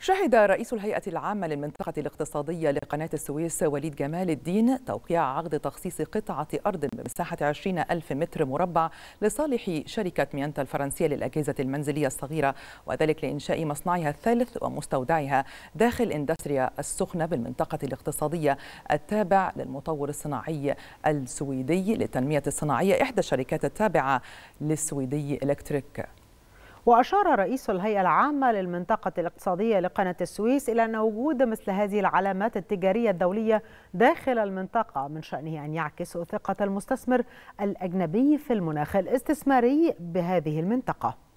شهد رئيس الهيئة العامة للمنطقة الاقتصادية لقناة السويس وليد جمال الدين توقيع عقد تخصيص قطعة أرض بمساحة 20 ألف متر مربع لصالح شركة ميانتا الفرنسية للأجهزة المنزلية الصغيرة وذلك لإنشاء مصنعها الثالث ومستودعها داخل اندستريا السخنة بالمنطقة الاقتصادية التابع للمطور الصناعي السويدي للتنمية الصناعية إحدى الشركات التابعة للسويدي إلكتريك وأشار رئيس الهيئة العامة للمنطقة الاقتصادية لقناة السويس إلى أن وجود مثل هذه العلامات التجارية الدولية داخل المنطقة من شأنه أن يعكس ثقة المستثمر الأجنبي في المناخ الاستثماري بهذه المنطقة